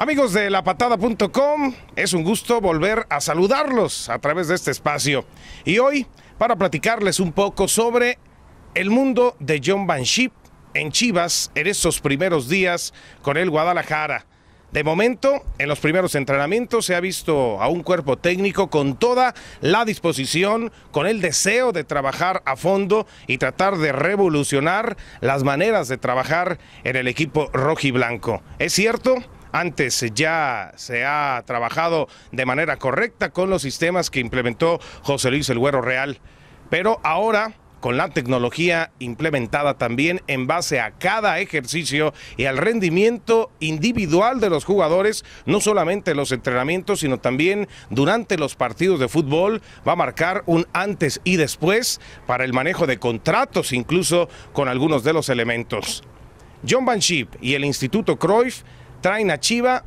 Amigos de lapatada.com, es un gusto volver a saludarlos a través de este espacio. Y hoy, para platicarles un poco sobre el mundo de John Banship en Chivas en estos primeros días con el Guadalajara. De momento, en los primeros entrenamientos se ha visto a un cuerpo técnico con toda la disposición, con el deseo de trabajar a fondo y tratar de revolucionar las maneras de trabajar en el equipo rojiblanco. Es cierto, antes ya se ha trabajado de manera correcta con los sistemas que implementó José Luis El Güero Real, pero ahora con la tecnología implementada también en base a cada ejercicio y al rendimiento individual de los jugadores, no solamente los entrenamientos, sino también durante los partidos de fútbol, va a marcar un antes y después para el manejo de contratos incluso con algunos de los elementos. John Van y el Instituto Cruyff traen a chivas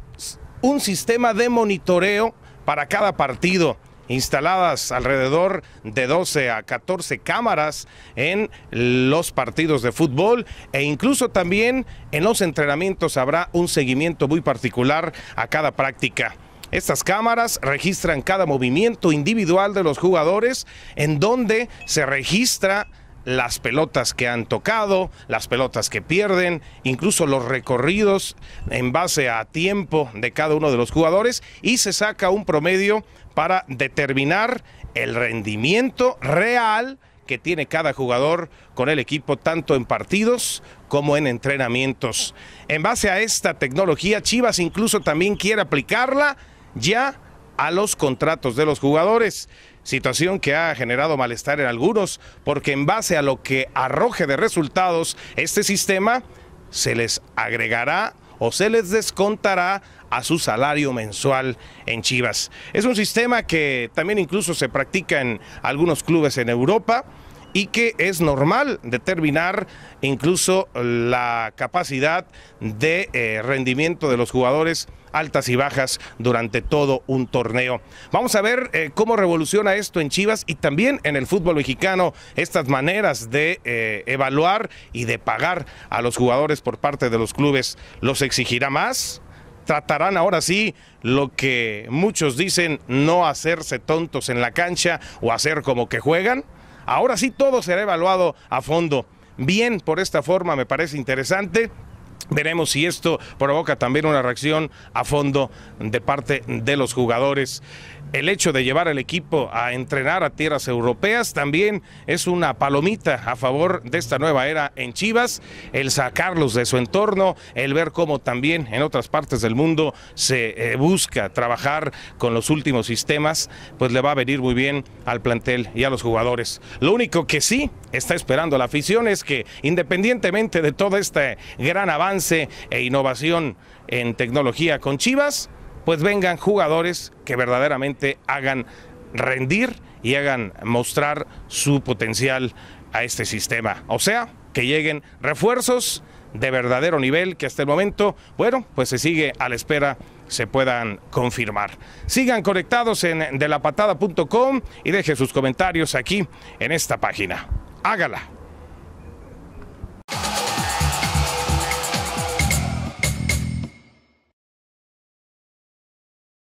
un sistema de monitoreo para cada partido instaladas alrededor de 12 a 14 cámaras en los partidos de fútbol e incluso también en los entrenamientos habrá un seguimiento muy particular a cada práctica. Estas cámaras registran cada movimiento individual de los jugadores en donde se registra las pelotas que han tocado, las pelotas que pierden, incluso los recorridos en base a tiempo de cada uno de los jugadores y se saca un promedio para determinar el rendimiento real que tiene cada jugador con el equipo, tanto en partidos como en entrenamientos. En base a esta tecnología, Chivas incluso también quiere aplicarla ya a los contratos de los jugadores situación que ha generado malestar en algunos, porque en base a lo que arroje de resultados este sistema, se les agregará o se les descontará a su salario mensual en Chivas. Es un sistema que también incluso se practica en algunos clubes en Europa y que es normal determinar incluso la capacidad de eh, rendimiento de los jugadores altas y bajas durante todo un torneo. Vamos a ver eh, cómo revoluciona esto en Chivas y también en el fútbol mexicano estas maneras de eh, evaluar y de pagar a los jugadores por parte de los clubes. ¿Los exigirá más? tratarán ahora sí lo que muchos dicen no hacerse tontos en la cancha o hacer como que juegan? Ahora sí todo será evaluado a fondo. Bien, por esta forma me parece interesante. Veremos si esto provoca también una reacción a fondo de parte de los jugadores el hecho de llevar al equipo a entrenar a tierras europeas también es una palomita a favor de esta nueva era en Chivas, el sacarlos de su entorno, el ver cómo también en otras partes del mundo se eh, busca trabajar con los últimos sistemas, pues le va a venir muy bien al plantel y a los jugadores. Lo único que sí está esperando la afición es que independientemente de todo este gran avance e innovación en tecnología con Chivas, pues vengan jugadores que verdaderamente hagan rendir y hagan mostrar su potencial a este sistema. O sea, que lleguen refuerzos de verdadero nivel que hasta el momento, bueno, pues se sigue a la espera se puedan confirmar. Sigan conectados en delapatada.com y deje sus comentarios aquí en esta página. Hágala.